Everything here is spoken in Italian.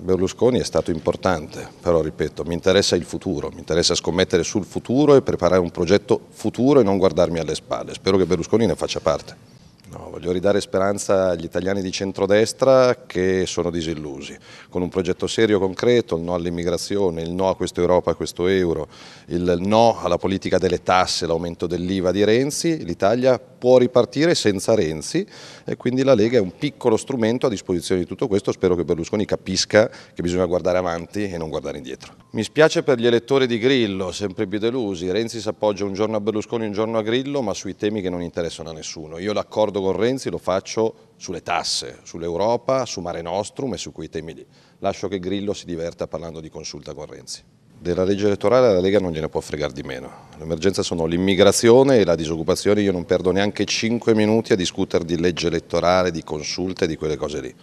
Berlusconi è stato importante, però ripeto, mi interessa il futuro, mi interessa scommettere sul futuro e preparare un progetto futuro e non guardarmi alle spalle. Spero che Berlusconi ne faccia parte. No, voglio ridare speranza agli italiani di centrodestra che sono disillusi, con un progetto serio, e concreto, il no all'immigrazione, il no a questa Europa, a questo euro, il no alla politica delle tasse, l'aumento dell'IVA di Renzi, l'Italia può ripartire senza Renzi e quindi la Lega è un piccolo strumento a disposizione di tutto questo, spero che Berlusconi capisca che bisogna guardare avanti e non guardare indietro. Mi spiace per gli elettori di Grillo, sempre più delusi, Renzi si appoggia un giorno a Berlusconi, un giorno a Grillo, ma sui temi che non interessano a nessuno. Io l'accordo con Renzi lo faccio sulle tasse, sull'Europa, su Mare Nostrum e su quei temi lì. Lascio che Grillo si diverta parlando di consulta con Renzi della legge elettorale la Lega non gliene può fregare di meno. L'emergenza sono l'immigrazione e la disoccupazione, io non perdo neanche 5 minuti a discutere di legge elettorale, di consulte, di quelle cose lì.